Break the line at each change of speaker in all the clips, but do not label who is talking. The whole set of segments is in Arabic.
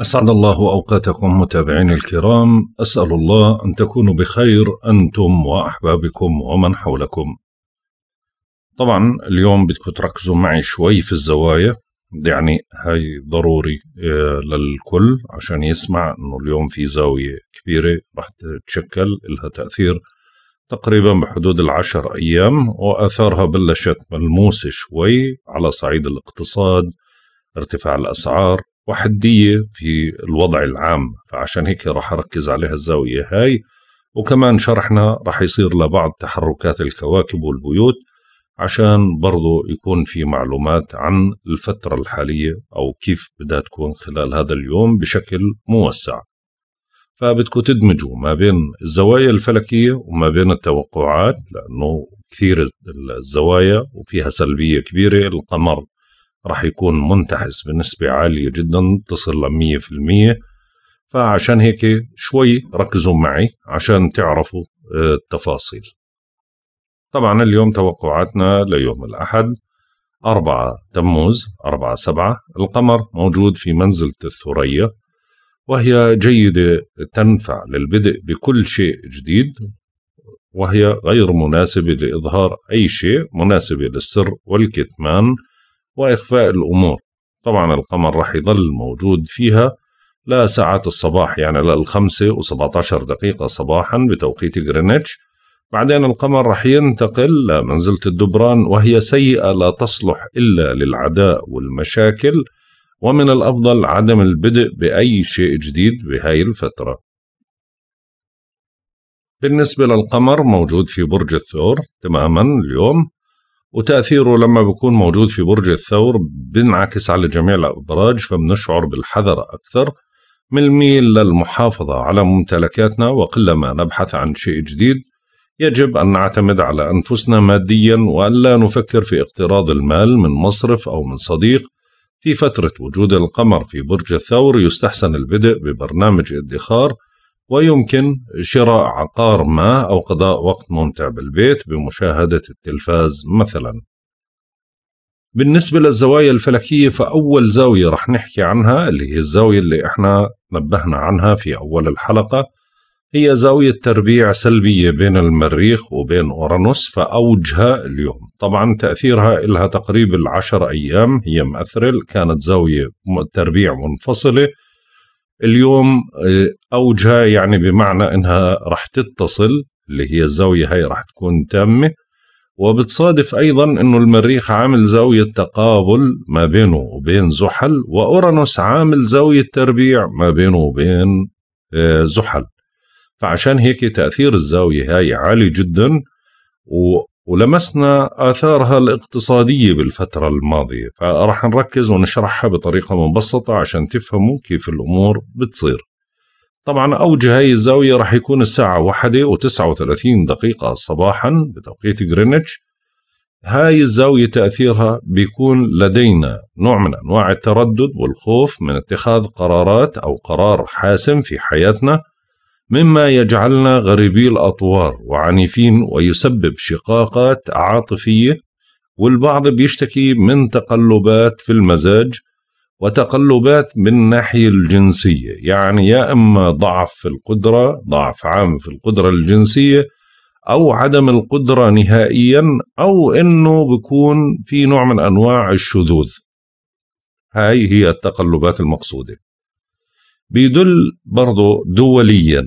أسعد الله أوقاتكم متابعين الكرام أسأل الله أن تكونوا بخير أنتم وأحبابكم ومن حولكم طبعا اليوم بدكم تركزوا معي شوي في الزوايا يعني هاي ضروري آه، للكل عشان يسمع أنه اليوم في زاوية كبيرة رح تتشكل لها تأثير تقريبا بحدود العشر أيام وآثارها بلشت ملموسة شوي على صعيد الاقتصاد ارتفاع الأسعار وحدية في الوضع العام فعشان هيك راح أركز عليها الزاوية هاي وكمان شرحنا راح يصير لبعض تحركات الكواكب والبيوت عشان برضو يكون في معلومات عن الفترة الحالية أو كيف بدها تكون خلال هذا اليوم بشكل موسع فبدكم تدمجوا ما بين الزوايا الفلكية وما بين التوقعات لأنه كثير الزوايا وفيها سلبية كبيرة القمر راح يكون منتحس بنسبة عالية جدا تصل ل 100% فعشان هيك شوي ركزوا معي عشان تعرفوا آه، التفاصيل طبعا اليوم توقعاتنا ليوم الأحد 4 تموز 4 7 القمر موجود في منزلة الثريا وهي جيدة تنفع للبدء بكل شيء جديد وهي غير مناسبة لإظهار أي شيء مناسبة للسر والكتمان وإخفاء الأمور طبعا القمر راح يظل موجود فيها لا ساعات الصباح يعني للخمسة و17 دقيقة صباحا بتوقيت غرينتش بعدين القمر راح ينتقل لمنزلة الدبران وهي سيئة لا تصلح إلا للعداء والمشاكل ومن الأفضل عدم البدء بأي شيء جديد بهاي الفترة بالنسبة للقمر موجود في برج الثور تماما اليوم وتأثيره لما بيكون موجود في برج الثور بينعكس على جميع الأبراج فبنشعر بالحذر أكثر من الميل للمحافظة على ممتلكاتنا وقلما نبحث عن شيء جديد يجب أن نعتمد على أنفسنا ماديا وألا نفكر في اقتراض المال من مصرف أو من صديق في فترة وجود القمر في برج الثور يستحسن البدء ببرنامج ادخار ويمكن شراء عقار ما أو قضاء وقت ممتع بالبيت بمشاهدة التلفاز مثلا بالنسبة للزوايا الفلكية فأول زاوية رح نحكي عنها اللي هي الزاوية اللي احنا نبهنا عنها في أول الحلقة هي زاوية تربيع سلبية بين المريخ وبين أورانوس فأوجها اليوم طبعا تأثيرها إلها تقريبا العشر أيام هي مأثرة كانت زاوية تربيع منفصلة اليوم آه، اوجها يعني بمعنى انها راح تتصل اللي هي الزاويه هاي راح تكون تامه وبتصادف ايضا انه المريخ عامل زاويه تقابل ما بينه وبين زحل واورانوس عامل زاويه تربيع ما بينه وبين آه، زحل فعشان هيك تاثير الزاويه هاي عالي جدا ولمسنا آثارها الاقتصادية بالفترة الماضية فرح نركز ونشرحها بطريقة مبسطة عشان تفهموا كيف الأمور بتصير طبعا أوج هاي الزاوية رح يكون الساعة واحدة وتسعة وثلاثين دقيقة صباحا بتوقيت غرينتش هاي الزاوية تأثيرها بيكون لدينا نوع من أنواع التردد والخوف من اتخاذ قرارات أو قرار حاسم في حياتنا مما يجعلنا غريبي الأطوار وعنيفين ويسبب شقاقات عاطفية والبعض بيشتكي من تقلبات في المزاج وتقلبات من الناحية الجنسية يعني يا إما ضعف في القدرة ضعف عام في القدرة الجنسية أو عدم القدرة نهائيا أو إنه بكون في نوع من أنواع الشذوذ هاي هي التقلبات المقصودة بيدل برضو دوليا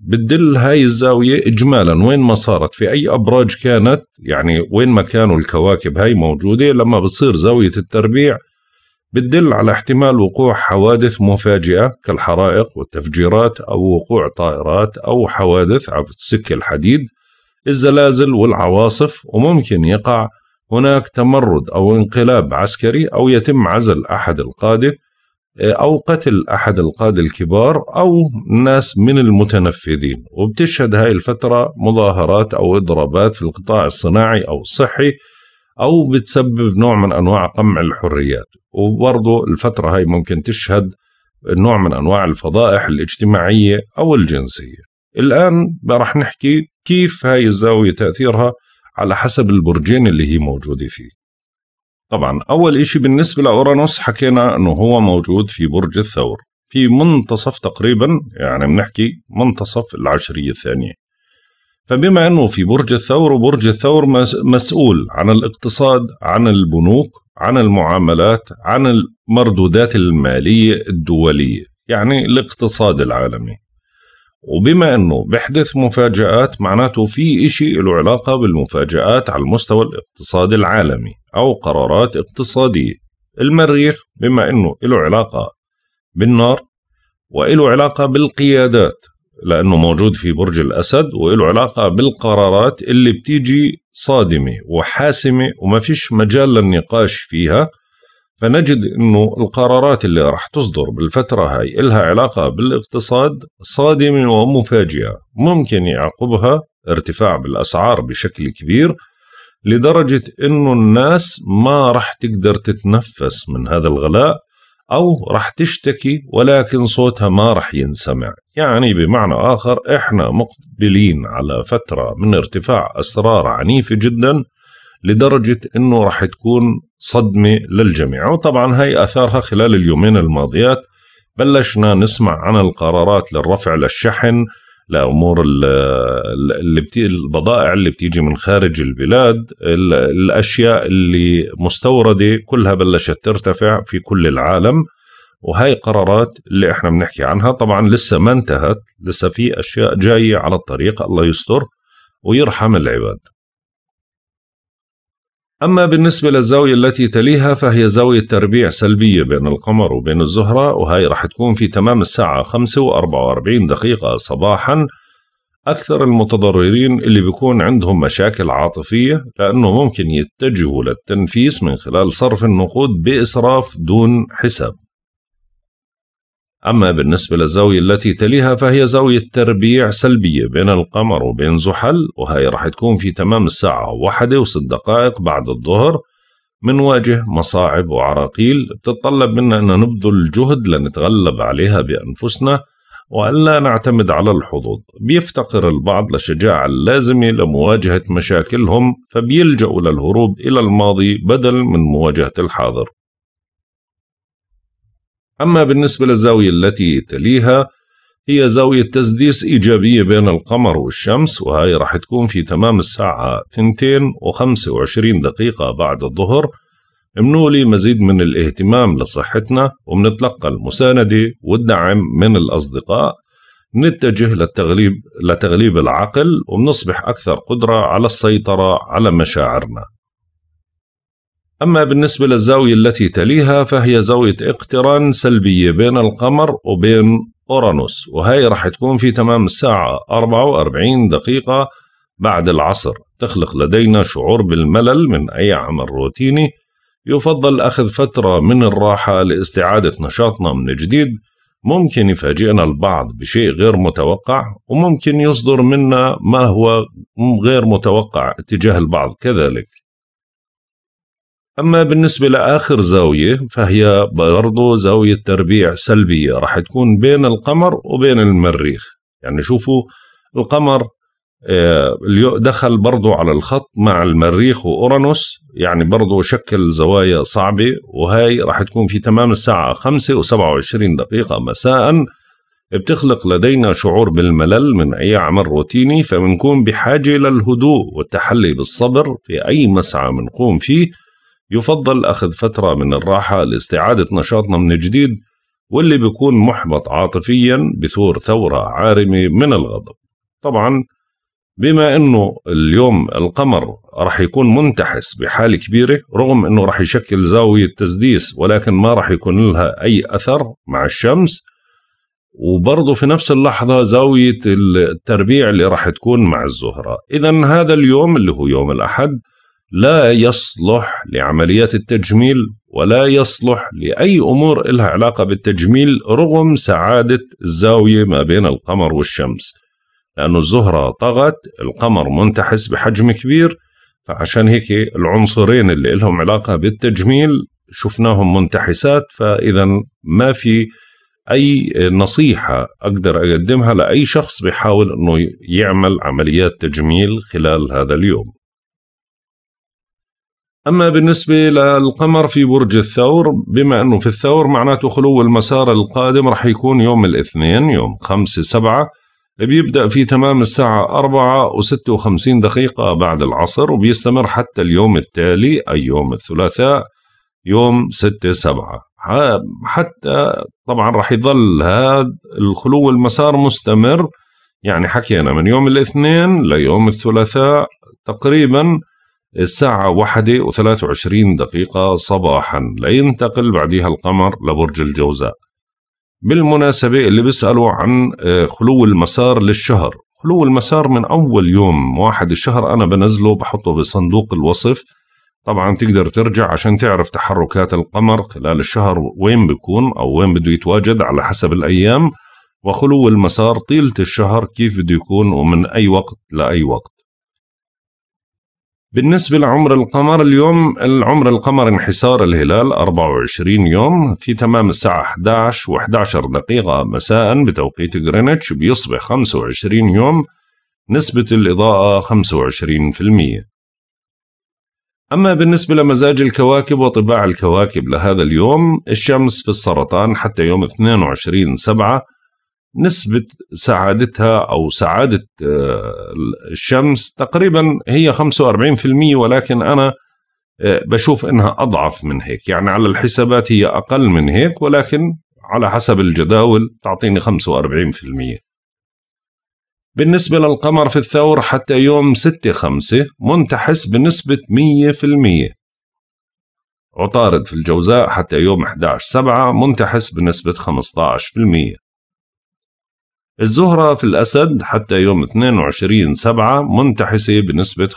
بتدل هاي الزاوية إجمالا وين ما صارت في أي أبراج كانت يعني وين ما كانوا الكواكب هاي موجودة لما بتصير زاوية التربيع بتدل على احتمال وقوع حوادث مفاجئة كالحرائق والتفجيرات أو وقوع طائرات أو حوادث عبر سك الحديد الزلازل والعواصف وممكن يقع هناك تمرد أو انقلاب عسكري أو يتم عزل أحد القادة أو قتل أحد القادة الكبار أو ناس من المتنفذين وبتشهد هاي الفترة مظاهرات أو إضرابات في القطاع الصناعي أو الصحي أو بتسبب نوع من أنواع قمع الحريات وبرضو الفترة هاي ممكن تشهد نوع من أنواع الفضائح الاجتماعية أو الجنسية الآن رح نحكي كيف هاي الزاوية تأثيرها على حسب البرجين اللي هي موجودة فيه طبعا أول إشي بالنسبة لأورانوس حكينا إنه هو موجود في برج الثور في منتصف تقريبا يعني بنحكي منتصف العشرية الثانية فبما أنه في برج الثور وبرج الثور مسؤول عن الاقتصاد عن البنوك عن المعاملات عن المردودات المالية الدولية يعني الاقتصاد العالمي وبما أنه بحدث مفاجآت معناته في إشي له علاقة بالمفاجآت على المستوى الاقتصادي العالمي أو قرارات اقتصادية المريخ بما أنه له علاقة بالنار وله علاقة بالقيادات لأنه موجود في برج الأسد وله علاقة بالقرارات اللي بتيجي صادمة وحاسمة وما فيش مجال للنقاش فيها فنجد أنه القرارات اللي راح تصدر بالفترة هاي إلها علاقة بالاقتصاد صادمة ومفاجئة ممكن يعقبها ارتفاع بالأسعار بشكل كبير لدرجة انه الناس ما رح تقدر تتنفس من هذا الغلاء او رح تشتكي ولكن صوتها ما رح ينسمع يعني بمعنى اخر احنا مقبلين على فترة من ارتفاع اسرار عنيفة جدا لدرجة انه رح تكون صدمة للجميع وطبعا هي اثارها خلال اليومين الماضيات بلشنا نسمع عن القرارات للرفع للشحن لامور اللي بتي البضائع اللي بتيجي من خارج البلاد الاشياء اللي مستورده كلها بلشت ترتفع في كل العالم وهي قرارات اللي احنا بنحكي عنها طبعا لسه ما انتهت لسه في اشياء جايه على الطريق الله يستر ويرحم العباد أما بالنسبة للزاوية التي تليها فهي زاوية تربيع سلبية بين القمر وبين الزهرة وهي راح تكون في تمام الساعة 5 و44 دقيقة صباحا أكثر المتضررين اللي بيكون عندهم مشاكل عاطفية لأنه ممكن يتجهوا للتنفيس من خلال صرف النقود بإسراف دون حساب أما بالنسبة للزاوية التي تليها فهي زاوية تربيع سلبية بين القمر وبين زحل وهي راح تكون في تمام الساعة واحدة وست دقائق بعد الظهر منواجه مصاعب وعراقيل بتتطلب منا أن نبذل جهد لنتغلب عليها بأنفسنا وألا نعتمد على الحظوظ بيفتقر البعض للشجاعة اللازمة لمواجهة مشاكلهم فبيلجأوا للهروب إلى الماضي بدل من مواجهة الحاضر أما بالنسبة للزاوية التي تليها هي زاوية تسديس إيجابية بين القمر والشمس وهي راح تكون في تمام الساعة 2 و25 دقيقة بعد الظهر منولي مزيد من الاهتمام لصحتنا ومنتلقى المساندة والدعم من الأصدقاء نتجه للتغليب لتغليب العقل وبنصبح أكثر قدرة على السيطرة على مشاعرنا أما بالنسبة للزاوية التي تليها فهي زاوية اقتران سلبية بين القمر وبين أورانوس وهي راح تكون في تمام الساعة 44 دقيقة بعد العصر تخلق لدينا شعور بالملل من أي عمل روتيني يفضل أخذ فترة من الراحة لاستعادة نشاطنا من جديد ممكن يفاجئنا البعض بشيء غير متوقع وممكن يصدر منا ما هو غير متوقع اتجاه البعض كذلك أما بالنسبة لآخر زاوية فهي برضو زاوية تربيع سلبية رح تكون بين القمر وبين المريخ يعني شوفوا القمر آه، دخل برضو على الخط مع المريخ وأورانوس يعني برضو شكل زوايا صعبة وهي رح تكون في تمام الساعة 5 و27 دقيقة مساءً بتخلق لدينا شعور بالملل من أي عمل روتيني فبنكون بحاجة للهدوء والتحلي بالصبر في أي مسعى بنقوم فيه يفضل أخذ فترة من الراحة لاستعادة نشاطنا من جديد واللي بيكون محبط عاطفيا بثور ثورة عارمة من الغضب طبعا بما أنه اليوم القمر رح يكون منتحس بحالة كبيرة رغم أنه رح يشكل زاوية تسديس ولكن ما رح يكون لها أي أثر مع الشمس وبرضه في نفس اللحظة زاوية التربيع اللي راح تكون مع الزهرة إذا هذا اليوم اللي هو يوم الأحد لا يصلح لعمليات التجميل ولا يصلح لأي أمور إلها علاقة بالتجميل رغم سعادة الزاوية ما بين القمر والشمس لأن الزهرة طغت القمر منتحس بحجم كبير فعشان هيك العنصرين اللي لهم علاقة بالتجميل شفناهم منتحسات فإذا ما في أي نصيحة أقدر أقدمها لأي شخص بيحاول أنه يعمل عمليات تجميل خلال هذا اليوم أما بالنسبة للقمر في برج الثور بما أنه في الثور معناته خلو المسار القادم رح يكون يوم الاثنين يوم خمسة سبعة بيبدأ في تمام الساعة أربعة وستة وخمسين دقيقة بعد العصر وبيستمر حتى اليوم التالي أي يوم الثلاثاء يوم ستة سبعة حتى طبعا رح يظل هذا الخلو المسار مستمر يعني حكينا من يوم الاثنين ليوم الثلاثاء تقريبا الساعة واحدة وثلاث وعشرين دقيقة صباحا لينتقل بعدها القمر لبرج الجوزاء بالمناسبة اللي بيسألوا عن آه، خلو المسار للشهر خلو المسار من أول يوم واحد الشهر أنا بنزله بحطه بصندوق الوصف طبعا تقدر ترجع عشان تعرف تحركات القمر خلال الشهر وين بيكون أو وين بده يتواجد على حسب الأيام وخلو المسار طيلة الشهر كيف بده يكون ومن أي وقت لأي وقت بالنسبة لعمر القمر اليوم العمر القمر انحسار الهلال 24 يوم في تمام الساعة 11 و11 دقيقة مساء بتوقيت غرينتش بيصبح 25 يوم نسبة الإضاءة 25% أما بالنسبة لمزاج الكواكب وطباع الكواكب لهذا اليوم الشمس في السرطان حتى يوم 22 سبعة نسبة سعادتها أو سعادة آه، الشمس تقريبا هي 45% ولكن أنا آه، بشوف إنها أضعف من هيك يعني على الحسابات هي أقل من هيك ولكن على حسب الجداول تعطيني 45% بالنسبة للقمر في الثور حتى يوم 6 5 منتحس بنسبة 100% عطارد في الجوزاء حتى يوم 11 7 منتحس بنسبة 15% الزهرة في الأسد حتى يوم 22 سبعة منتحسة بنسبة 75%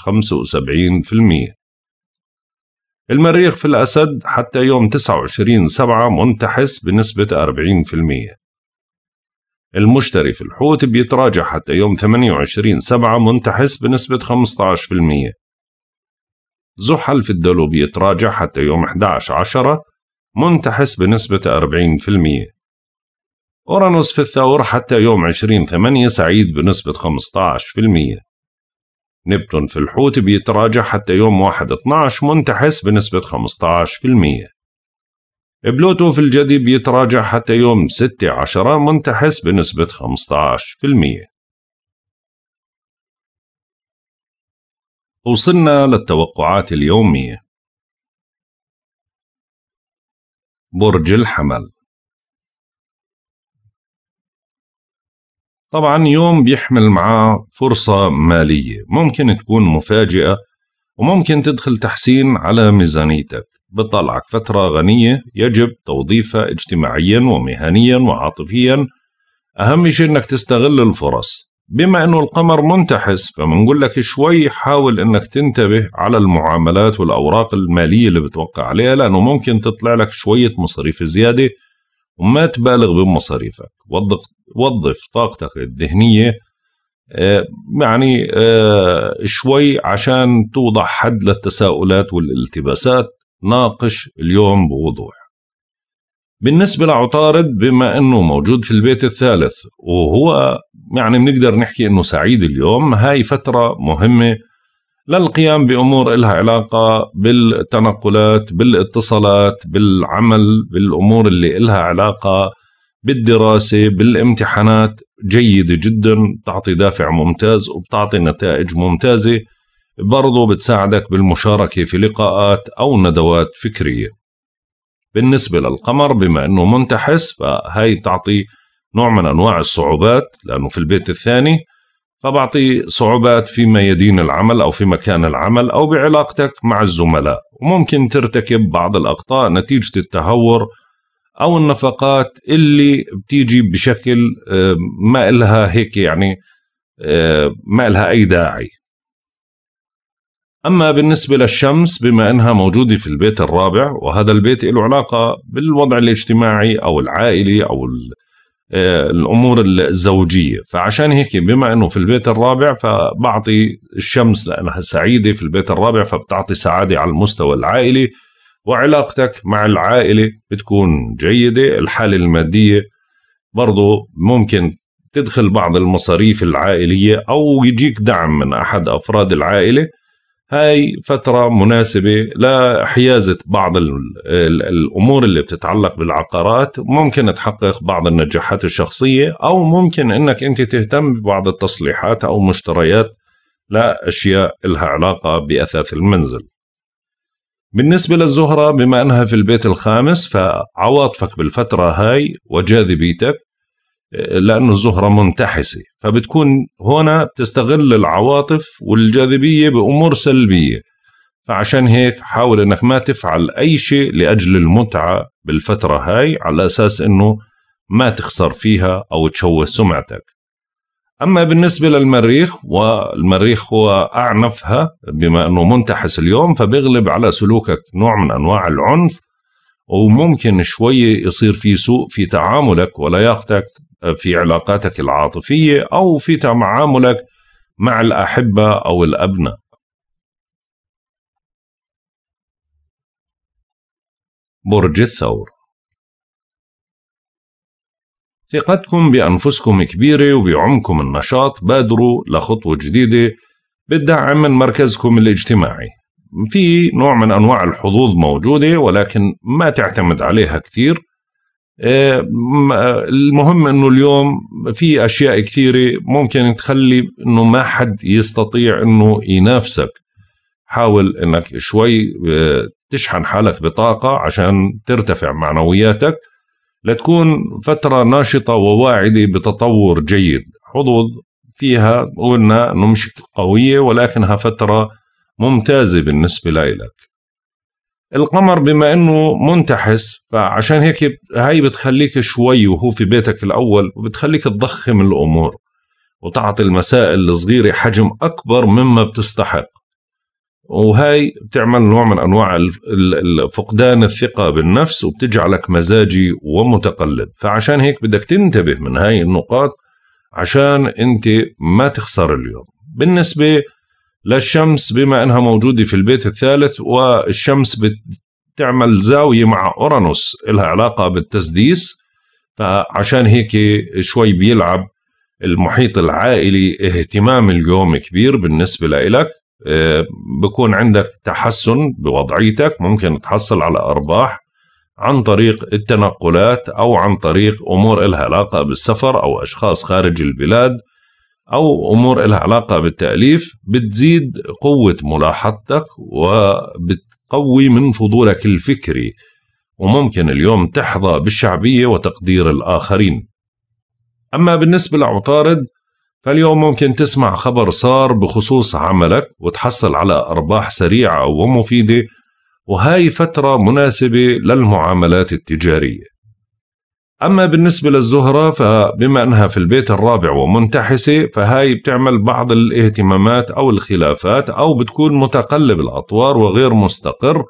المريخ في الأسد حتى يوم 29 سبعة منتحس بنسبة 40% المشتري في الحوت بيتراجع حتى يوم 28 سبعة منتحس بنسبة 15% زحل في الدلو بيتراجع حتى يوم 11 عشرة منتحس بنسبة 40% أورانوس في الثور حتى يوم 20 8 سعيد بنسبة 15% نبتون في الحوت بيتراجع حتى يوم 1 12 منتحس بنسبة 15% بلوتو في الجدي بيتراجع حتى يوم 6 10 منتحس بنسبة 15%
وصلنا للتوقعات اليومية برج الحمل
طبعا يوم بيحمل معاه فرصة مالية ممكن تكون مفاجئة وممكن تدخل تحسين على ميزانيتك بتطلعك فترة غنية يجب توظيفها اجتماعيا ومهنيا وعاطفيا أهم شيء أنك تستغل الفرص بما أنه القمر منتحس فمنقول لك شوي حاول أنك تنتبه على المعاملات والأوراق المالية اللي بتوقع عليها لأنه ممكن تطلع لك شوية مصاريف زيادة وما تبالغ بمصاريفك وظف وظف طاقتك الذهنيه آه، يعني آه، شوي عشان توضع حد للتساؤلات والالتباسات ناقش اليوم بوضوح بالنسبة لعطارد بما أنه موجود في البيت الثالث وهو يعني بنقدر نحكي أنه سعيد اليوم هاي فترة مهمة للقيام بأمور إلها علاقة بالتنقلات بالاتصالات بالعمل بالأمور اللي إلها علاقة بالدراسة بالامتحانات جيدة جدا بتعطي دافع ممتاز وبتعطي نتائج ممتازة برضو بتساعدك بالمشاركة في لقاءات أو ندوات فكرية بالنسبة للقمر بما أنه منتحس فهي تعطي نوع من أنواع الصعوبات لأنه في البيت الثاني فبعطي صعوبات في ميادين العمل أو في مكان العمل أو بعلاقتك مع الزملاء وممكن ترتكب بعض الأخطاء نتيجة التهور او النفقات اللي بتيجي بشكل آه، ما إلها هيك يعني آه، ما إلها اي داعي أما بالنسبة للشمس بما أنها موجودة في البيت الرابع وهذا البيت له علاقة بالوضع الاجتماعي أو العائلي أو آه، الأمور الزوجية فعشان هيك بما أنه في البيت الرابع فبعطي الشمس لأنها سعيدة في البيت الرابع فبتعطي سعادة على المستوى العائلي وعلاقتك مع العائلة بتكون جيدة الحالة المادية برضو ممكن تدخل بعض المصاريف العائلية أو يجيك دعم من أحد أفراد العائلة هاي فترة مناسبة لحيازة بعض الأمور اللي بتتعلق بالعقارات ممكن تحقق بعض النجاحات الشخصية أو ممكن أنك أنت تهتم ببعض التصليحات أو مشتريات لأشياء لها علاقة بأثاث المنزل بالنسبة للزهرة بما أنها في البيت الخامس فعواطفك بالفترة هاي وجاذبيتك لأنه الزهرة منتحسة فبتكون هنا بتستغل العواطف والجاذبية بأمور سلبية فعشان هيك حاول أنك ما تفعل أي شيء لأجل المتعة بالفترة هاي على أساس أنه ما تخسر فيها أو تشوه سمعتك اما بالنسبه للمريخ والمريخ هو اعنفها بما انه منتحس اليوم فبيغلب على سلوكك نوع من انواع العنف وممكن شوي يصير في سوء في تعاملك ولياقتك في علاقاتك العاطفيه او في تعاملك مع الاحبه او الابناء برج الثور ثقتكم بأنفسكم كبيرة وبعمكم النشاط بادروا لخطوة جديدة بتدعم من مركزكم الاجتماعي في نوع من أنواع الحظوظ موجودة ولكن ما تعتمد عليها كثير آه، آه، المهم انه اليوم في اشياء كثيره ممكن تخلي انه ما حد يستطيع انه ينافسك حاول انك شوي آه، تشحن حالك بطاقه عشان ترتفع معنوياتك لتكون فترة ناشطة وواعدة بتطور جيد حظوظ فيها قلنا أنه مش قوية ولكنها فترة ممتازة بالنسبة لإلك القمر بما انه منتحس فعشان هيك هاي بتخليك شوي وهو في بيتك الاول وبتخليك تضخم الامور وتعطي المسائل الصغيرة حجم اكبر مما بتستحق وهي بتعمل نوع من انواع فقدان الثقه بالنفس وبتجعلك مزاجي ومتقلب فعشان هيك بدك تنتبه من هاي النقاط عشان انت ما تخسر اليوم بالنسبه للشمس بما انها موجوده في البيت الثالث والشمس بتعمل زاويه مع اورانوس لها علاقه بالتسديس فعشان هيك شوي بيلعب المحيط العائلي اهتمام اليوم كبير بالنسبه لإلك بكون عندك تحسن بوضعيتك ممكن تحصل على أرباح عن طريق التنقلات أو عن طريق أمور إلها علاقة بالسفر أو أشخاص خارج البلاد أو أمور إلها علاقة بالتأليف بتزيد قوة ملاحظتك وبتقوي من فضولك الفكري وممكن اليوم تحظى بالشعبية وتقدير الآخرين أما بالنسبة لعطارد فاليوم ممكن تسمع خبر صار بخصوص عملك وتحصل على أرباح سريعة ومفيدة وهاي فترة مناسبة للمعاملات التجارية أما بالنسبة للزهرة فبما أنها في البيت الرابع ومنتحسة فهاي بتعمل بعض الاهتمامات أو الخلافات أو بتكون متقلب الأطوار وغير مستقر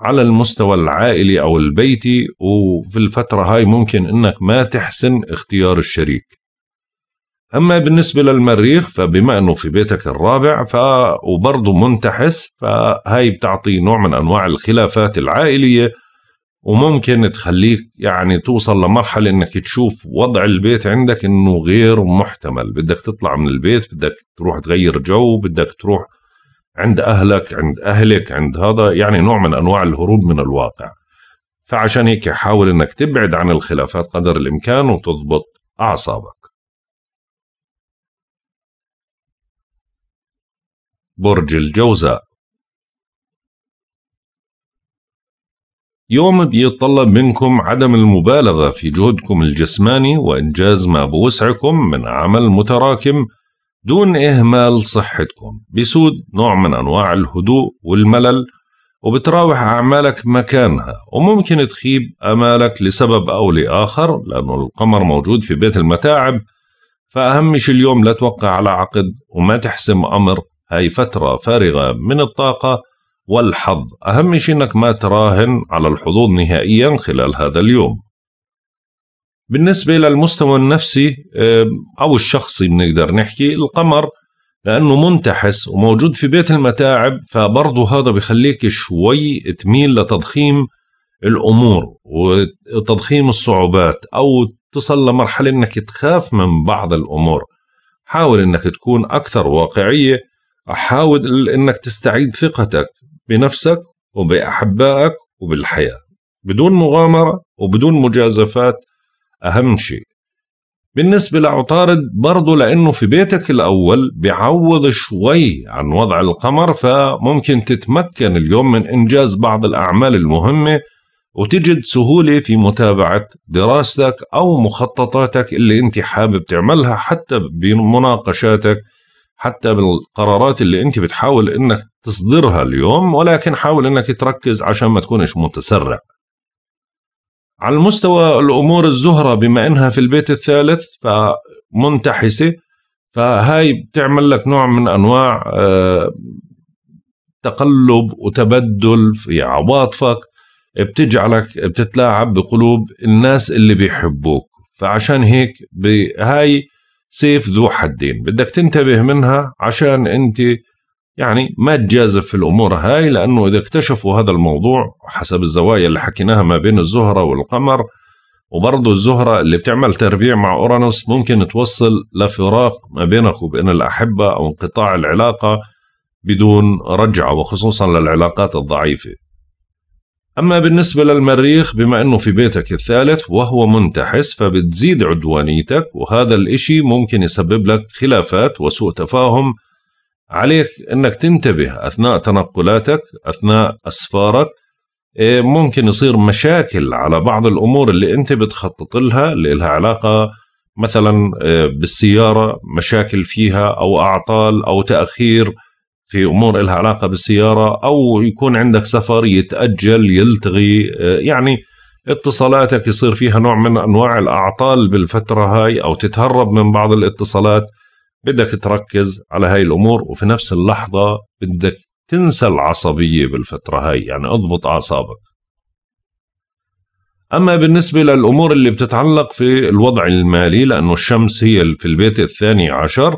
على المستوى العائلي أو البيتي وفي الفترة هاي ممكن أنك ما تحسن اختيار الشريك اما بالنسبه للمريخ فبما انه في بيتك الرابع ف وبرضه منتحس فهي بتعطي نوع من انواع الخلافات العائليه وممكن تخليك يعني توصل لمرحله انك تشوف وضع البيت عندك انه غير محتمل بدك تطلع من البيت بدك تروح تغير جو بدك تروح عند اهلك عند اهلك عند هذا يعني نوع من انواع الهروب من الواقع فعشان هيك حاول انك تبعد عن الخلافات قدر الامكان وتضبط اعصابك برج الجوزاء يوم بيتطلب منكم عدم المبالغة في جهدكم الجسماني وإنجاز ما بوسعكم من عمل متراكم دون إهمال صحتكم بيسود نوع من أنواع الهدوء والملل وبتراوح أعمالك مكانها وممكن تخيب أمالك لسبب أو لآخر لأنه القمر موجود في بيت المتاعب فأهم شيء اليوم لا توقع على عقد وما تحسم أمر هاي فترة فارغة من الطاقة والحظ أهم شيء أنك ما تراهن على الحظوظ نهائيا خلال هذا اليوم بالنسبة للمستوى النفسي أو الشخصي بنقدر نحكي القمر لأنه منتحس وموجود في بيت المتاعب فبرضه هذا بخليك شوي تميل لتضخيم الأمور وتضخيم الصعوبات أو تصل لمرحلة أنك تخاف من بعض الأمور حاول أنك تكون أكثر واقعية حاول انك تستعيد ثقتك بنفسك وباحبائك وبالحياه بدون مغامره وبدون مجازفات اهم شيء بالنسبه لعطارد برضه لانه في بيتك الاول بيعوض شوي عن وضع القمر فممكن تتمكن اليوم من انجاز بعض الاعمال المهمه وتجد سهولة في متابعة دراستك أو مخططاتك اللي أنت حابب تعملها حتى بمناقشاتك حتى بالقرارات اللي انت بتحاول انك تصدرها اليوم ولكن حاول انك تركز عشان ما تكونش متسرع على المستوى الامور الزهره بما انها في البيت الثالث فمنتحسه فهاي بتعمل لك نوع من انواع آه، تقلب وتبدل في عواطفك بتجعلك بتتلاعب بقلوب الناس اللي بيحبوك فعشان هيك بهاي سيف ذو حدين بدك تنتبه منها عشان انت يعني ما تجازف في الامور هاي لانه اذا اكتشفوا هذا الموضوع حسب الزوايا اللي حكيناها ما بين الزهره والقمر وبرضه الزهرة اللي بتعمل تربيع مع أورانوس ممكن توصل لفراق ما بينك وبين الأحبة أو انقطاع العلاقة بدون رجعة وخصوصا للعلاقات الضعيفة أما بالنسبة للمريخ بما أنه في بيتك الثالث وهو منتحس فبتزيد عدوانيتك وهذا الإشي ممكن يسبب لك خلافات وسوء تفاهم عليك أنك تنتبه أثناء تنقلاتك أثناء أسفارك إيه، ممكن يصير مشاكل على بعض الأمور اللي أنت بتخطط لها اللي لها علاقة مثلا إيه، بالسيارة مشاكل فيها أو أعطال أو تأخير في امور لها علاقه بالسياره او يكون عندك سفر يتاجل يلتغي آه، يعني اتصالاتك يصير فيها نوع من انواع الاعطال بالفتره هاي او تتهرب من بعض الاتصالات بدك تركز على هاي الامور وفي نفس اللحظه بدك تنسى العصبيه بالفتره هاي يعني اضبط اعصابك اما بالنسبه للامور اللي بتتعلق في الوضع المالي لانه الشمس هي في البيت الثاني عشر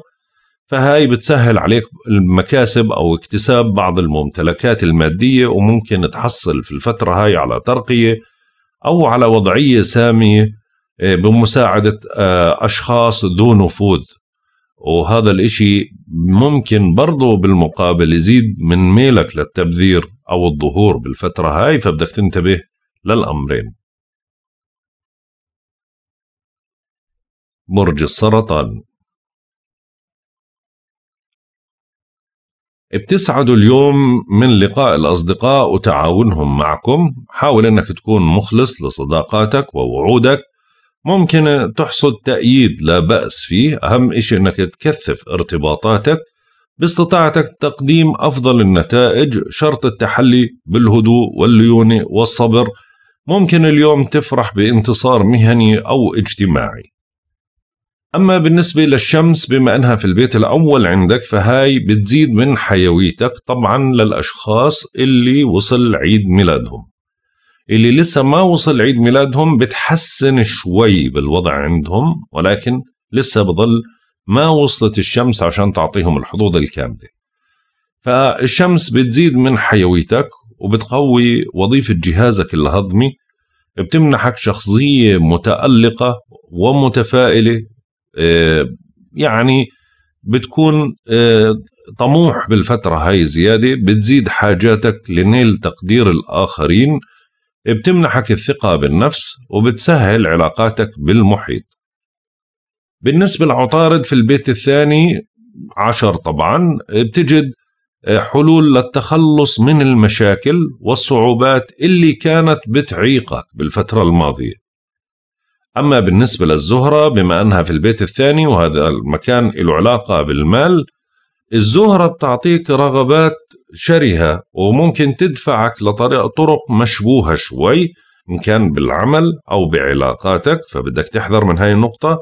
فهاي بتسهل عليك المكاسب أو اكتساب بعض الممتلكات المادية وممكن تحصل في الفترة هاي على ترقية أو على وضعية سامية آه، بمساعدة آه، أشخاص ذو نفوذ وهذا الإشي ممكن برضه بالمقابل يزيد من ميلك للتبذير أو الظهور بالفترة هاي فبدك تنتبه للأمرين
برج السرطان
بتسعدوا اليوم من لقاء الأصدقاء وتعاونهم معكم حاول أنك تكون مخلص لصداقاتك ووعودك ممكن تحصد تأييد لا بأس فيه أهم إشي أنك تكثف ارتباطاتك باستطاعتك تقديم أفضل النتائج شرط التحلي بالهدوء والليونة والصبر ممكن اليوم تفرح بانتصار مهني أو اجتماعي أما بالنسبة للشمس بما أنها في البيت الأول عندك فهاي بتزيد من حيويتك طبعا للأشخاص اللي وصل عيد ميلادهم اللي لسه ما وصل عيد ميلادهم بتحسن شوي بالوضع عندهم ولكن لسه بضل ما وصلت الشمس عشان تعطيهم الحظوظ الكاملة فالشمس بتزيد من حيويتك وبتقوي وظيفة جهازك الهضمي بتمنحك شخصية متألقة ومتفائلة آه، يعني بتكون آه، طموح بالفترة هاي زيادة بتزيد حاجاتك لنيل تقدير الآخرين بتمنحك الثقة بالنفس وبتسهل علاقاتك بالمحيط بالنسبة للعطارد في البيت الثاني عشر طبعا بتجد آه، حلول للتخلص من المشاكل والصعوبات اللي كانت بتعيقك بالفترة الماضية أما بالنسبة للزهرة بما أنها في البيت الثاني وهذا المكان له علاقة بالمال الزهرة بتعطيك رغبات شرهة وممكن تدفعك لطريق طرق مشبوهة شوي إن كان بالعمل أو بعلاقاتك فبدك تحذر من هاي النقطة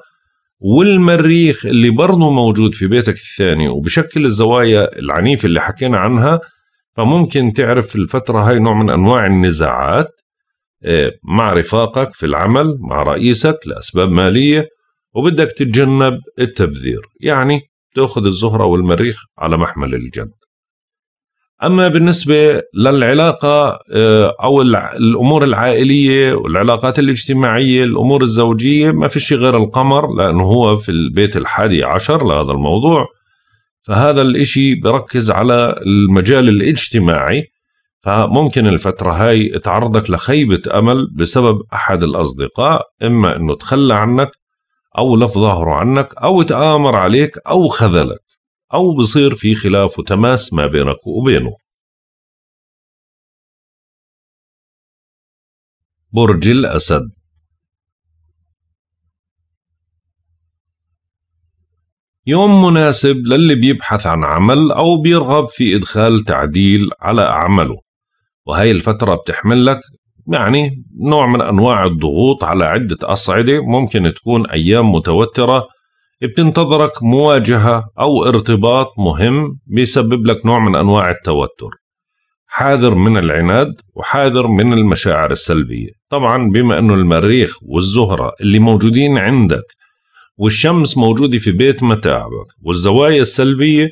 والمريخ اللي برضه موجود في بيتك الثاني وبشكل الزوايا العنيفة اللي حكينا عنها فممكن تعرف الفترة هاي نوع من أنواع النزاعات إيه، مع رفاقك في العمل مع رئيسك لأسباب مالية وبدك تتجنب التبذير يعني تأخذ الزهرة والمريخ على محمل الجد أما بالنسبة للعلاقة إيه، أو الأمور العائلية والعلاقات الاجتماعية الأمور الزوجية ما في شيء غير القمر لأنه هو في البيت الحادي عشر لهذا الموضوع فهذا الإشي بركز على المجال الاجتماعي فممكن الفترة هاي تعرضك لخيبة أمل بسبب أحد الأصدقاء إما أنه تخلى عنك أو لف ظهره عنك أو تآمر عليك أو خذلك أو بصير في خلاف وتماس ما بينك وبينه
برج الأسد
يوم مناسب للي بيبحث عن عمل أو بيرغب في إدخال تعديل على أعماله وهي الفترة بتحمل لك يعني نوع من أنواع الضغوط على عدة أصعدة ممكن تكون أيام متوترة بتنتظرك مواجهة أو ارتباط مهم بيسبب لك نوع من أنواع التوتر حاذر من العناد وحاذر من المشاعر السلبية طبعا بما أنه المريخ والزهرة اللي موجودين عندك والشمس موجودة في بيت متاعبك والزوايا السلبية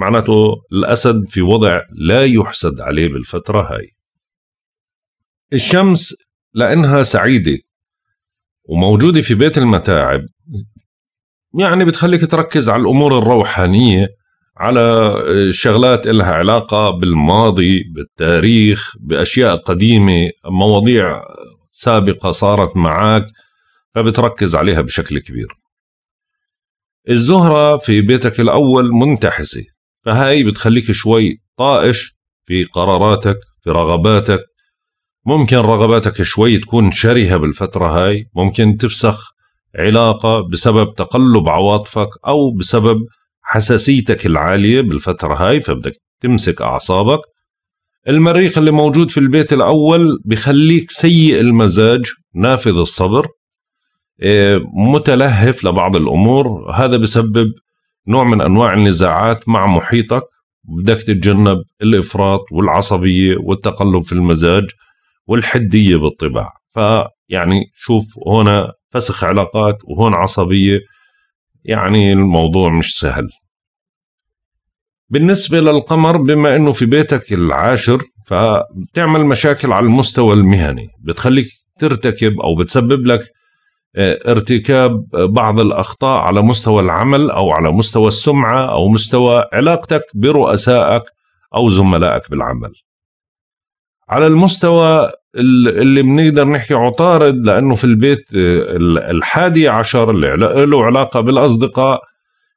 معناته الأسد في وضع لا يحسد عليه بالفترة هاي الشمس لأنها سعيدة وموجودة في بيت المتاعب يعني بتخليك تركز على الأمور الروحانية على آه، شغلات إلها علاقة بالماضي بالتاريخ بأشياء قديمة مواضيع سابقة صارت معك فبتركز عليها بشكل كبير الزهرة في بيتك الأول منتحسة فهاي بتخليك شوي طائش في قراراتك في رغباتك ممكن رغباتك شوي تكون شرهة بالفترة هاي ممكن تفسخ علاقة بسبب تقلب عواطفك أو بسبب حساسيتك العالية بالفترة هاي فبدك تمسك أعصابك المريخ اللي موجود في البيت الأول بخليك سيء المزاج نافذ الصبر إيه، متلهف لبعض الأمور هذا بسبب نوع من انواع النزاعات مع محيطك بدك تتجنب الافراط والعصبيه والتقلب في المزاج والحديه بالطباع فيعني شوف هنا فسخ علاقات وهون عصبيه يعني الموضوع مش سهل بالنسبة للقمر بما انه في بيتك العاشر فبتعمل مشاكل على المستوى المهني بتخليك ترتكب او بتسبب لك آه، ارتكاب بعض الاخطاء على مستوى العمل او على مستوى السمعه او مستوى علاقتك برؤسائك او زملائك بالعمل. على المستوى اللي بنقدر نحكي عطارد لانه في البيت آه، الحادي عشر اللي له علاقه بالاصدقاء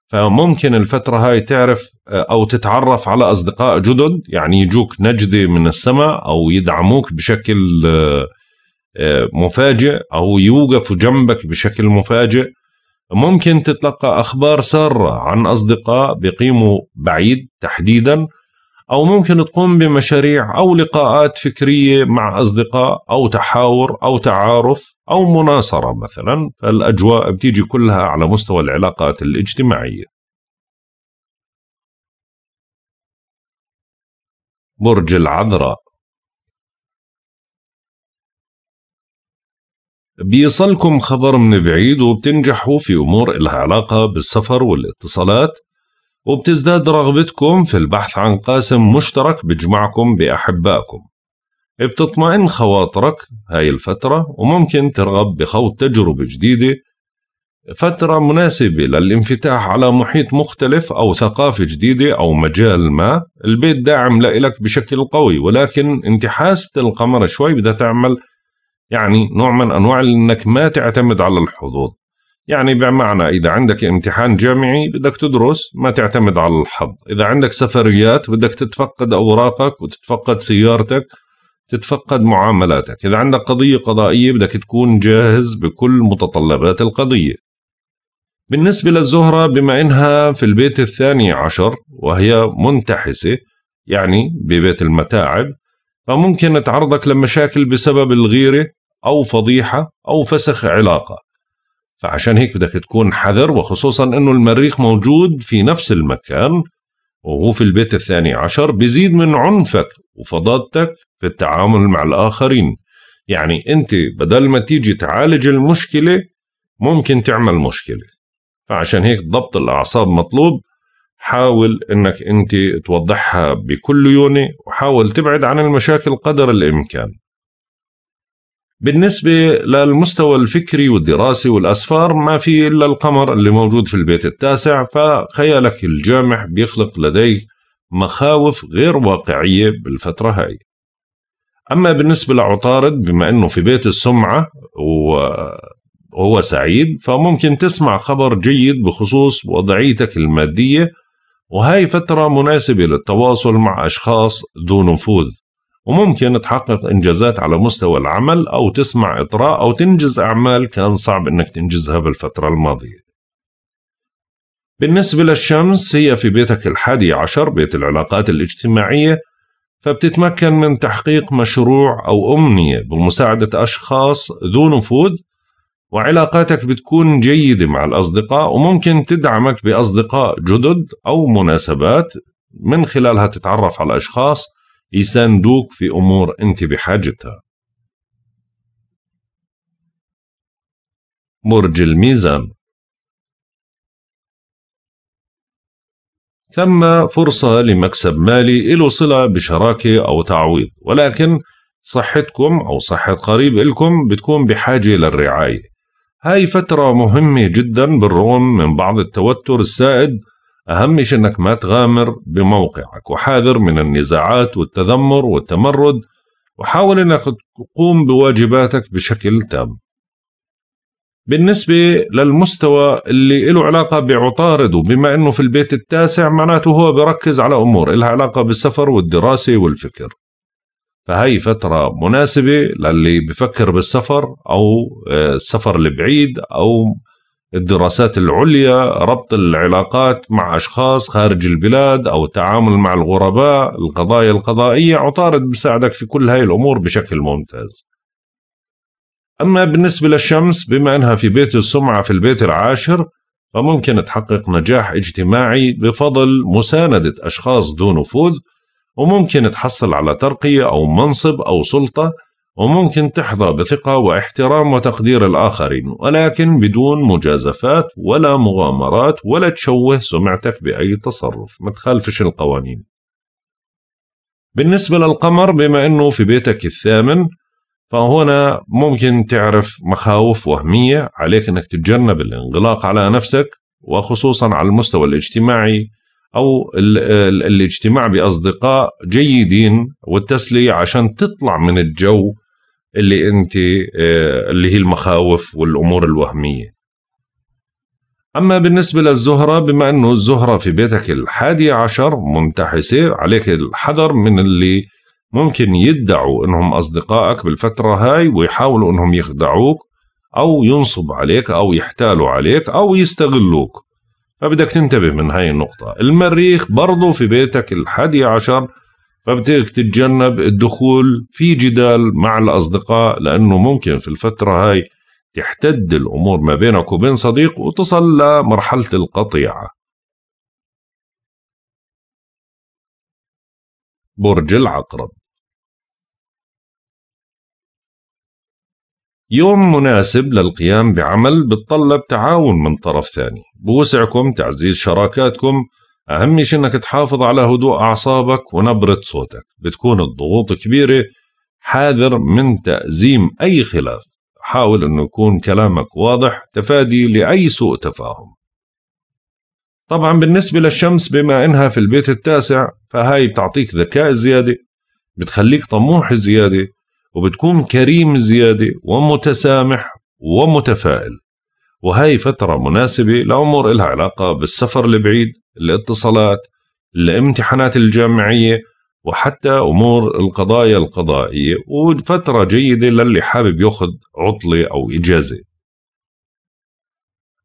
فممكن الفتره هاي تعرف آه، او تتعرف على اصدقاء جدد يعني يجوك نجده من السماء او يدعموك بشكل آه، مفاجئ او يوقف جنبك بشكل مفاجئ ممكن تتلقى اخبار ساره عن اصدقاء بقيموا بعيد تحديدا او ممكن تقوم بمشاريع او لقاءات فكريه مع اصدقاء او تحاور او تعارف او مناصره مثلا فالاجواء بتيجي كلها على مستوى العلاقات الاجتماعيه
برج العذراء
بيصلكم خبر من بعيد وبتنجحوا في أمور إلها علاقة بالسفر والاتصالات وبتزداد رغبتكم في البحث عن قاسم مشترك بيجمعكم بأحبائكم بتطمئن خواطرك هاي الفترة وممكن ترغب بخوض تجربة جديدة فترة مناسبة للانفتاح على محيط مختلف أو ثقافة جديدة أو مجال ما البيت داعم لإلك بشكل قوي ولكن انتحاسة القمر شوي بدها تعمل يعني نوع من أنواع أنك ما تعتمد على الحظوظ يعني بمعنى إذا عندك امتحان جامعي بدك تدرس ما تعتمد على الحظ إذا عندك سفريات بدك تتفقد أوراقك وتتفقد سيارتك تتفقد معاملاتك إذا عندك قضية قضائية بدك تكون جاهز بكل متطلبات القضية بالنسبة للزهرة بما إنها في البيت الثاني عشر وهي منتحسة يعني ببيت المتاعب فممكن تعرضك لمشاكل بسبب الغيرة أو فضيحة أو فسخ علاقة فعشان هيك بدك تكون حذر وخصوصا أنه المريخ موجود في نفس المكان وهو في البيت الثاني عشر بزيد من عنفك وفضادتك في التعامل مع الآخرين يعني أنت بدل ما تيجي تعالج المشكلة ممكن تعمل مشكلة فعشان هيك ضبط الأعصاب مطلوب حاول أنك أنت توضحها بكل ليونة وحاول تبعد عن المشاكل قدر الإمكان بالنسبة للمستوى الفكري والدراسي والأسفار ما في إلا القمر اللي موجود في البيت التاسع فخيالك الجامح بيخلق لديك مخاوف غير واقعية بالفترة هاي أما بالنسبة لعطارد بما أنه في بيت السمعة وهو سعيد فممكن تسمع خبر جيد بخصوص وضعيتك المادية وهاي فترة مناسبة للتواصل مع أشخاص ذو نفوذ وممكن تحقق إنجازات على مستوى العمل أو تسمع إطراء أو تنجز أعمال كان صعب إنك تنجزها بالفترة الماضية بالنسبة للشمس هي في بيتك الحادي عشر بيت العلاقات الاجتماعية فبتتمكن من تحقيق مشروع أو أمنية بمساعدة أشخاص ذو نفوذ وعلاقاتك بتكون جيدة مع الأصدقاء وممكن تدعمك بأصدقاء جدد أو مناسبات من خلالها تتعرف على أشخاص يساندوك في أمور أنت بحاجتها برج الميزان ثم فرصة لمكسب مالي إلو صلة بشراكة أو تعويض ولكن صحتكم أو صحة قريب إلكم بتكون بحاجة للرعاية هاي فترة مهمة جدا بالرغم من بعض التوتر السائد أهم شيء أنك ما تغامر بموقعك وحاذر من النزاعات والتذمر والتمرد وحاول أنك تقوم بواجباتك بشكل تام بالنسبة للمستوى اللي له علاقة بعطارد وبما أنه في البيت التاسع معناته هو بركز على أمور لها علاقة بالسفر والدراسة والفكر فهي فترة مناسبة للي بفكر بالسفر أو آه، السفر البعيد أو الدراسات العليا ربط العلاقات مع أشخاص خارج البلاد أو التعامل مع الغرباء القضايا القضائية عطارد بساعدك في كل هاي الأمور بشكل ممتاز أما بالنسبة للشمس بما أنها في بيت السمعة في البيت العاشر فممكن تحقق نجاح اجتماعي بفضل مساندة أشخاص ذو نفوذ وممكن تحصل على ترقية أو منصب أو سلطة وممكن تحظى بثقة واحترام وتقدير الآخرين ولكن بدون مجازفات ولا مغامرات ولا تشوه سمعتك بأي تصرف ما تخالفش القوانين بالنسبة للقمر بما أنه في بيتك الثامن فهنا ممكن تعرف مخاوف وهمية عليك أنك تتجنب الانغلاق على نفسك وخصوصا على المستوى الاجتماعي أو الاجتماع بأصدقاء جيدين والتسلية عشان تطلع من الجو اللي انت آه، اللي هي المخاوف والامور الوهميه أما بالنسبة للزهرة بما أنه الزهرة في بيتك الحادي عشر منتحسة عليك الحذر من اللي ممكن يدعوا أنهم أصدقائك بالفترة هاي ويحاولوا أنهم يخدعوك أو ينصب عليك أو يحتالوا عليك أو يستغلوك فبدك تنتبه من هاي النقطة المريخ برضو في بيتك الحادي عشر فبدك تتجنب الدخول في جدال مع الأصدقاء لأنه ممكن في الفترة هاي تحتد الأمور ما بينك وبين صديق وتصل لمرحلة القطيعة
برج العقرب
يوم مناسب للقيام بعمل بتطلب تعاون من طرف ثاني بوسعكم تعزيز شراكاتكم أهم شيء إنك تحافظ على هدوء أعصابك ونبرة صوتك بتكون الضغوط كبيرة حاذر من تأزيم أي خلاف حاول أنه يكون كلامك واضح تفادي لأي سوء تفاهم طبعا بالنسبة للشمس بما إنها في البيت التاسع فهاي بتعطيك ذكاء زيادة بتخليك طموح زيادة وبتكون كريم زيادة ومتسامح ومتفائل وهي فترة مناسبة لأمور إلها علاقة بالسفر البعيد الاتصالات الامتحانات الجامعية وحتى أمور القضايا القضائية وفترة جيدة للي حابب يأخذ عطلة أو إجازة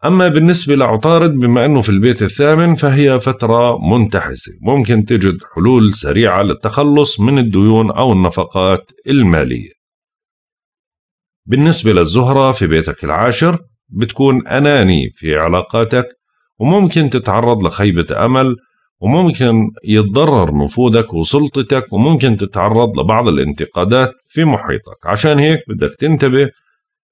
أما بالنسبة لعطارد بما أنه في البيت الثامن فهي فترة منتحسة ممكن تجد حلول سريعة للتخلص من الديون أو النفقات المالية بالنسبة للزهرة في بيتك العاشر بتكون أناني في علاقاتك وممكن تتعرض لخيبة أمل وممكن يتضرر نفوذك وسلطتك وممكن تتعرض لبعض الانتقادات في محيطك عشان هيك بدك تنتبه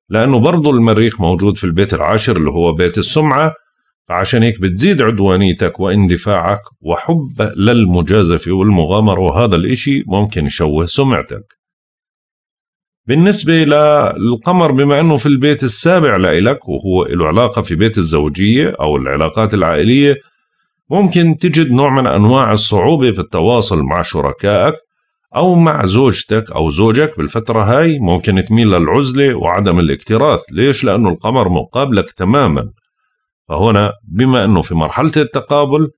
لأنه برضو المريخ موجود في البيت العاشر اللي هو بيت السمعة فعشان هيك بتزيد عدوانيتك واندفاعك وحب للمجازفة والمغامرة وهذا الإشي ممكن يشوه سمعتك بالنسبة للقمر بما أنه في البيت السابع لإلك وهو له علاقة في بيت الزوجية أو العلاقات العائلية ممكن تجد نوع من أنواع الصعوبة في التواصل مع شركائك أو مع زوجتك أو زوجك بالفترة هاي ممكن تميل للعزلة وعدم الاكتراث ليش؟ لأنه القمر مقابلك تماما فهنا بما أنه في مرحلة التقابل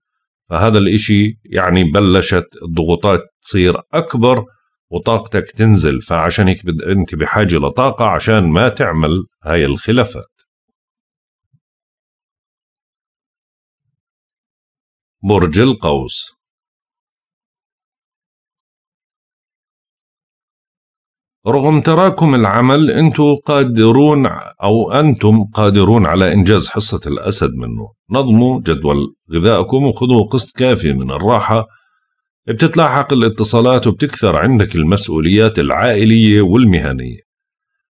فهذا الإشي يعني بلشت الضغوطات تصير أكبر وطاقتك تنزل فعشان هيك بد... انت بحاجه لطاقه عشان ما تعمل هاي الخلافات
برج القوس
رغم تراكم العمل انتم قادرون او انتم قادرون على انجاز حصه الاسد منه نظموا جدول غذائكم وخذوا قسط كافي من الراحه بتتلاحق الاتصالات وبتكثر عندك المسؤوليات العائلية والمهنية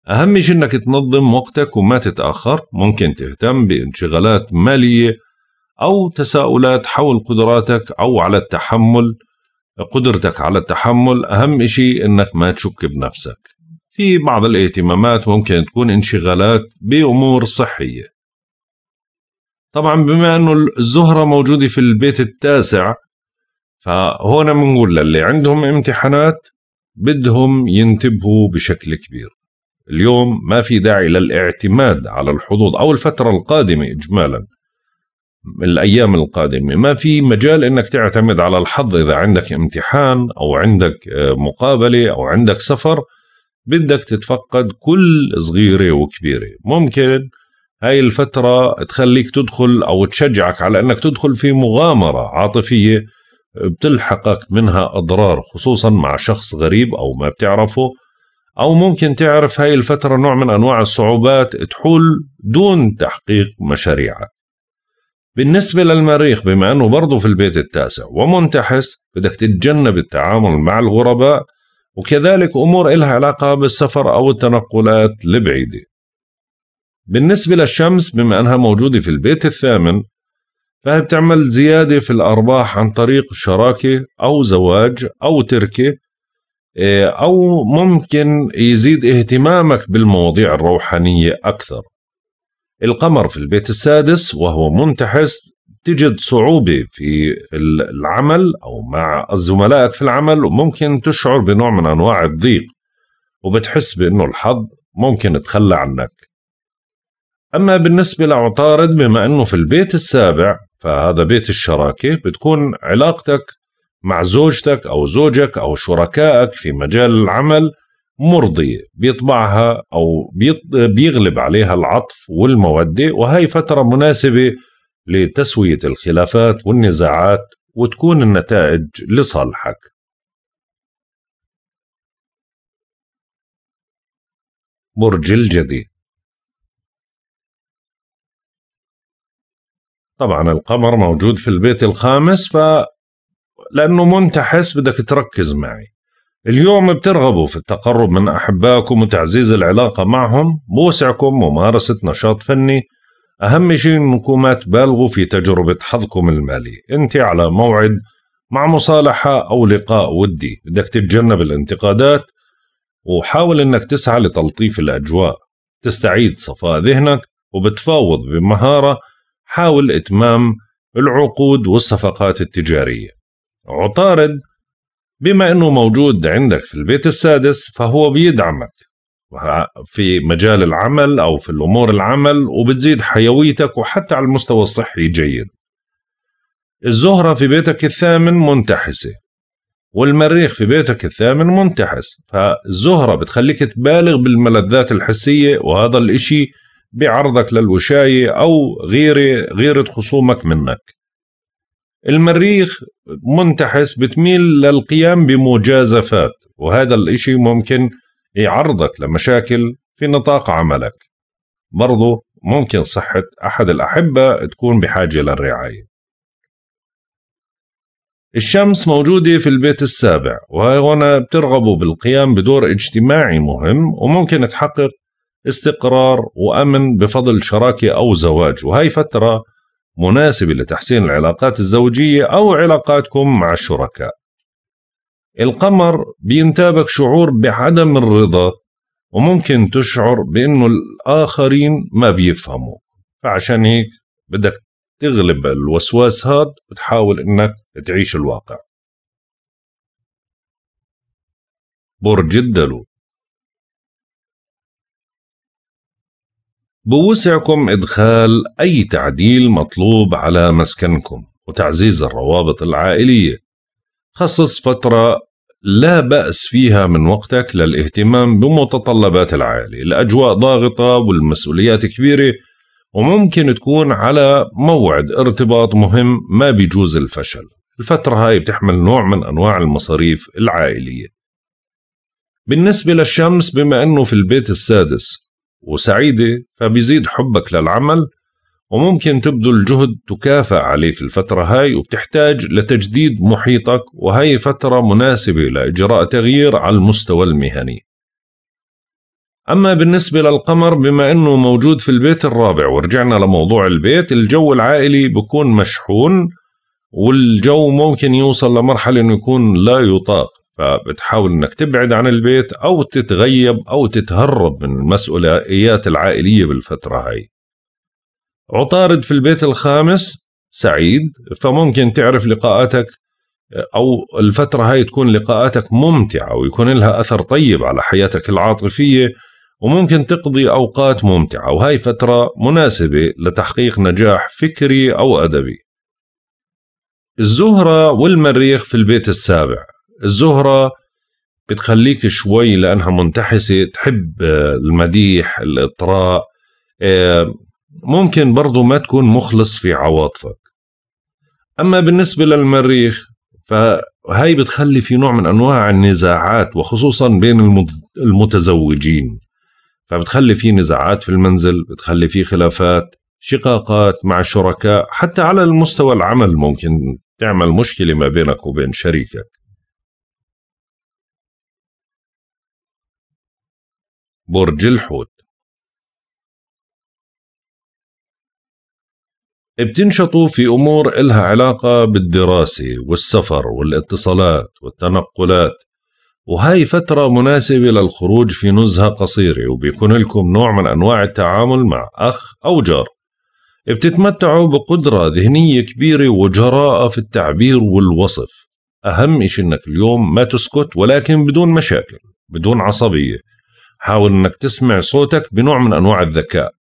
أهم شيء إنك تنظم وقتك وما تتأخر ممكن تهتم بانشغالات مالية أو تساؤلات حول قدراتك أو على التحمل قدرتك على التحمل أهم شيء إنك ما تشك بنفسك في بعض الاهتمامات ممكن تكون انشغالات بأمور صحية طبعا بما أنه الزهرة موجودة في البيت التاسع فهون بنقول للي عندهم امتحانات بدهم ينتبهوا بشكل كبير اليوم ما في داعي للاعتماد على الحظوظ او الفتره القادمه اجمالا الايام القادمه ما في مجال انك تعتمد على الحظ اذا عندك امتحان او عندك آه، مقابله او عندك سفر بدك تتفقد كل صغيره وكبيره ممكن هاي الفتره تخليك تدخل او تشجعك على انك تدخل في مغامره عاطفيه بتلحقك منها أضرار خصوصا مع شخص غريب أو ما بتعرفه أو ممكن تعرف هاي الفترة نوع من أنواع الصعوبات تحول دون تحقيق مشاريعك بالنسبة للمريخ بما أنه برضه في البيت التاسع ومنتحس بدك تتجنب التعامل مع الغرباء وكذلك أمور إلها علاقة بالسفر أو التنقلات البعيدة بالنسبة للشمس بما أنها موجودة في البيت الثامن بتعمل زيادة في الأرباح عن طريق شراكة أو زواج أو تركة آه، أو ممكن يزيد اهتمامك بالمواضيع الروحانية أكثر القمر في البيت السادس وهو منتحس تجد صعوبة في العمل أو مع زملائك في العمل وممكن تشعر بنوع من أنواع الضيق وبتحس بأنه الحظ ممكن تخلى عنك أما بالنسبة لعطارد بما أنه في البيت السابع فهذا بيت الشراكه بتكون علاقتك مع زوجتك او زوجك او شركائك في مجال العمل مرضيه بيطبعها او بيغلب عليها العطف والموده وهي فتره مناسبه لتسويه الخلافات والنزاعات وتكون النتائج لصالحك
برج الجدي
طبعا القمر موجود في البيت الخامس ف لأنه منتحس بدك تركز معي اليوم بترغبوا في التقرب من أحبائكم وتعزيز العلاقة معهم بوسعكم ممارسة نشاط فني أهم شيء إنكم ما تبالغوا في تجربة حظكم المالي أنت على موعد مع مصالحة أو لقاء ودي بدك تتجنب الانتقادات وحاول إنك تسعى لتلطيف الأجواء تستعيد صفاء ذهنك وبتفاوض بمهارة حاول إتمام العقود والصفقات التجارية عطارد بما أنه موجود عندك في البيت السادس فهو بيدعمك في مجال العمل أو في الأمور العمل وبتزيد حيويتك وحتى على المستوى الصحي جيد الزهرة في بيتك الثامن منتحسة والمريخ في بيتك الثامن منتحس فالزهرة بتخليك تبالغ بالملذات الحسية وهذا الإشي بعرضك للوشاية أو غيرة غيرة خصومك منك المريخ منتحس بتميل للقيام بمجازفات وهذا الإشي ممكن يعرضك لمشاكل في نطاق عملك برضو ممكن صحة أحد الأحبة تكون بحاجة للرعاية الشمس موجودة في البيت السابع وهنا بترغبوا بالقيام بدور اجتماعي مهم وممكن تحقق استقرار وأمن بفضل شراكة أو زواج وهي فترة مناسبة لتحسين العلاقات الزوجية أو علاقاتكم مع الشركاء القمر بينتابك شعور بعدم الرضا وممكن تشعر بأنه الآخرين ما بيفهموا فعشان هيك بدك تغلب الوسواس هاد وتحاول أنك تعيش الواقع
برج الدلو
بوسعكم إدخال أي تعديل مطلوب على مسكنكم وتعزيز الروابط العائلية خصص فترة لا بأس فيها من وقتك للاهتمام بمتطلبات العائلة الأجواء ضاغطة والمسؤوليات كبيرة وممكن تكون على موعد ارتباط مهم ما بيجوز الفشل الفترة هاي بتحمل نوع من أنواع المصاريف العائلية بالنسبة للشمس بما أنه في البيت السادس وسعيدة فبيزيد حبك للعمل وممكن تبذل جهد تكافأ عليه في الفترة هاي وبتحتاج لتجديد محيطك وهي فترة مناسبة لإجراء تغيير على المستوى المهني أما بالنسبة للقمر بما أنه موجود في البيت الرابع ورجعنا لموضوع البيت الجو العائلي بكون مشحون والجو ممكن يوصل لمرحلة أنه يكون لا يطاق فبتحاول انك تبعد عن البيت او تتغيب او تتهرب من المسؤوليات العائليه بالفتره هاي عطارد في البيت الخامس سعيد فممكن تعرف لقاءاتك او الفتره هاي تكون لقاءاتك ممتعه ويكون لها اثر طيب على حياتك العاطفيه وممكن تقضي اوقات ممتعه وهاي فتره مناسبه لتحقيق نجاح فكري او ادبي الزهرة والمريخ في البيت السابع الزهرة بتخليك شوي لأنها منتحسة تحب آه، المديح الإطراء آه، ممكن برضو ما تكون مخلص في عواطفك أما بالنسبة للمريخ فهي بتخلي في نوع من أنواع النزاعات وخصوصا بين المتزوجين فبتخلي في نزاعات في المنزل بتخلي في خلافات شقاقات مع الشركاء حتى على المستوى العمل ممكن تعمل مشكلة ما بينك وبين
شريكك برج الحوت
بتنشطوا في أمور إلها علاقة بالدراسة والسفر والاتصالات والتنقلات وهي فترة مناسبة للخروج في نزهة قصيرة وبيكون لكم نوع من أنواع التعامل مع أخ أو جار بتتمتعوا بقدرة ذهنية كبيرة وجراءة في التعبير والوصف أهم إشي إنك اليوم ما تسكت ولكن بدون مشاكل بدون عصبية حاول أنك تسمع صوتك بنوع من أنواع الذكاء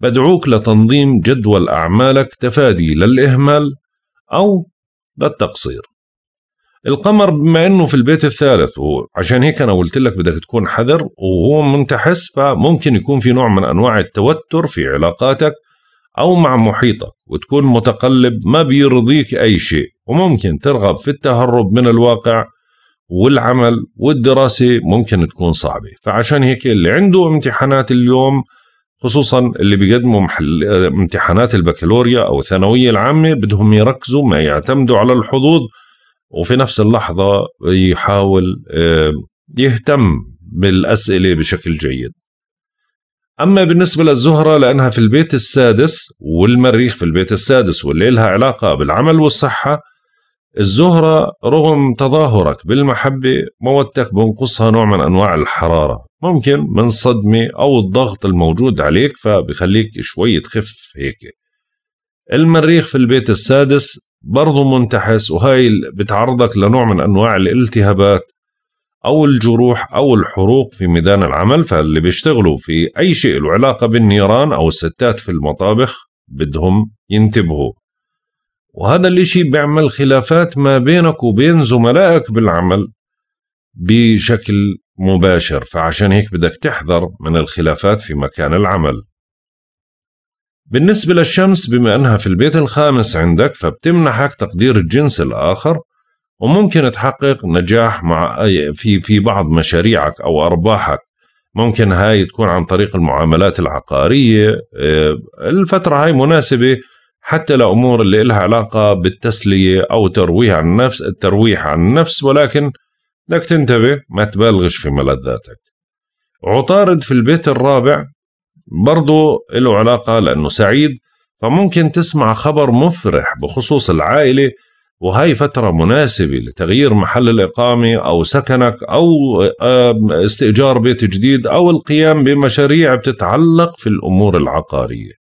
بدعوك لتنظيم جدول أعمالك تفادي للإهمال أو للتقصير القمر بما انه في البيت الثالث وعشان هيك انا قلت لك بدك تكون حذر وهو منتحس فممكن يكون في نوع من انواع التوتر في علاقاتك او مع محيطك وتكون متقلب ما بيرضيك اي شيء وممكن ترغب في التهرب من الواقع والعمل والدراسة ممكن تكون صعبة فعشان هيك اللي عنده امتحانات اليوم خصوصا اللي بيقدموا محل امتحانات البكالوريا أو الثانوية العامة بدهم يركزوا ما يعتمدوا على الحظوظ وفي نفس اللحظة يحاول آه، يهتم بالأسئلة بشكل جيد أما بالنسبة للزهرة لأنها في البيت السادس والمريخ في البيت السادس واللي لها علاقة بالعمل والصحة الزهرة رغم تظاهرك بالمحبة موتك بينقصها نوع من أنواع الحرارة ممكن من صدمة أو الضغط الموجود عليك فبخليك شوي تخف هيك المريخ في البيت السادس برضه منتحس وهاي بتعرضك لنوع من أنواع الالتهابات أو الجروح أو الحروق في ميدان العمل فاللي بيشتغلوا في أي شيء له علاقة بالنيران أو الستات في المطابخ بدهم ينتبهوا وهذا الاشي بيعمل خلافات ما بينك وبين زملائك بالعمل بشكل مباشر فعشان هيك بدك تحذر من الخلافات في مكان العمل بالنسبة للشمس بما أنها في البيت الخامس عندك فبتمنحك تقدير الجنس الآخر وممكن تحقق نجاح مع في في بعض مشاريعك أو أرباحك ممكن هاي تكون عن طريق المعاملات العقارية آه، الفترة هاي مناسبة حتى لأمور اللي لها علاقة بالتسلية أو ترويح عن النفس الترويح عن النفس ولكن بدك تنتبه ما تبالغش في ملذاتك عطارد في البيت الرابع برضو له علاقة لأنه سعيد فممكن تسمع خبر مفرح بخصوص العائلة وهي فترة مناسبة لتغيير محل الإقامة أو سكنك أو استئجار بيت جديد أو القيام بمشاريع بتتعلق في الأمور العقارية